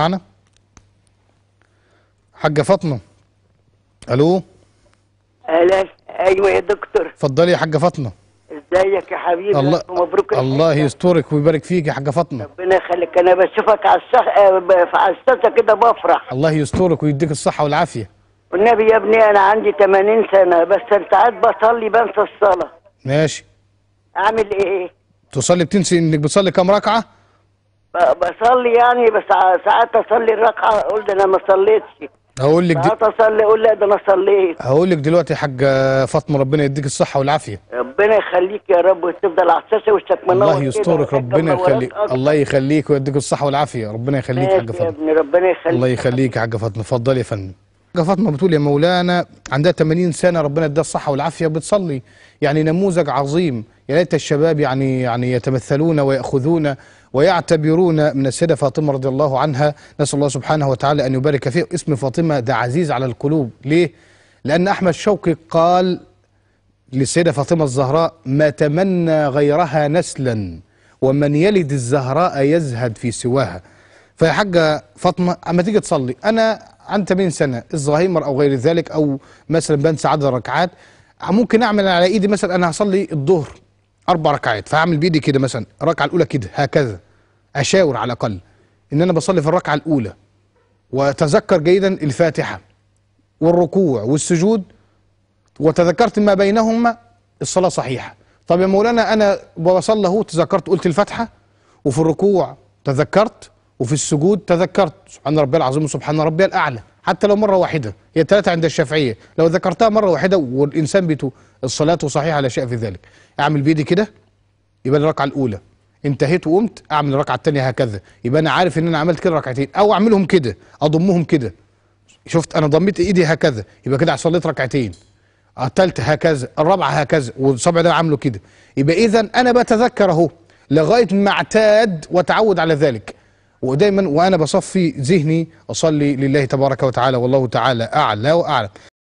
معانا حاجه فاطمه الو ايوه يا دكتور اتفضلي يا حاجه فاطمه ازيك يا حبيبي الله مبروك الله يسترك ويبارك فيك يا حاجه فاطمه ربنا يخليك انا بشوفك على الصح... آه، في كده بفرح الله يسترك ويديك الصحه والعافيه والنبي يا ابني انا عندي 80 سنه بس ساعات بصلي بنسى الصلاه ماشي اعمل ايه تصلي بتنسي انك بتصلي كام ركعه بصلي يعني بس ساعات اصلي الركعه اقول ده انا ما صليتش هقول لك ساعات اصلي اقول لا ده انا صليت هقول لك دلوقتي يا حاج فاطمه ربنا يديك الصحه والعافيه ربنا يخليك يا رب وتفضل على الشاشه وشك منور الله يسترك ربنا يخليك الله يخليك ويديك الصحه والعافيه ربنا يخليك يا حاج فاطمه يا ابني ربنا يخليك الله يخليك يا حاج فاطمه اتفضلي يا فندم حاجه فاطمه بتقول يا مولانا عندها 80 سنه ربنا اداها الصحه والعافيه بتصلي يعني نموذج عظيم يا ليت الشباب يعني يعني يتمثلون وياخذون ويعتبرون من السيدة فاطمة رضي الله عنها نسأل الله سبحانه وتعالى أن يبارك فيه اسم فاطمة ده عزيز على القلوب ليه؟ لأن أحمد شوقي قال للسيدة فاطمة الزهراء ما تمنى غيرها نسلا ومن يلد الزهراء يزهد في سواها فيا حاجة فاطمة أما تيجي تصلي أنا عن 80 سنة الزهايمر أو غير ذلك أو مثلا بنسى عدد الركعات ممكن أعمل على إيدي مثلا أنا هصلي الظهر اربع ركعات فهعمل بايدي كده مثلا الركعه الاولى كده هكذا اشاور على الاقل ان انا بصلي في الركعه الاولى واتذكر جيدا الفاتحه والركوع والسجود وتذكرت ما بينهما الصلاه صحيحه طب يا مولانا انا بصلي اهو تذكرت قلت الفاتحه وفي الركوع تذكرت وفي السجود تذكرت سبحان ربي العظيم وسبحان ربي الأعلى حتى لو مرة واحدة هي ثلاثة عند الشافعية لو ذكرتها مرة واحدة والإنسان بيته الصلاة صحيحة لا شيء في ذلك أعمل بإيدي كده يبقى الركعة الأولى انتهيت وقمت أعمل الركعة الثانية هكذا يبقى أنا عارف إن أنا عملت كده ركعتين أو أعملهم كده أضمهم كده شفت أنا ضميت إيدي هكذا يبقى كده صليت ركعتين الثالثة هكذا الرابعة هكذا والصابع ده عامله كده يبقى إذا أنا بتذكر أهو لغاية ما اعتاد وتعود على ذلك ودايما وأنا بصفي ذهني أصلي لله تبارك وتعالى والله تعالى أعلى وأعلم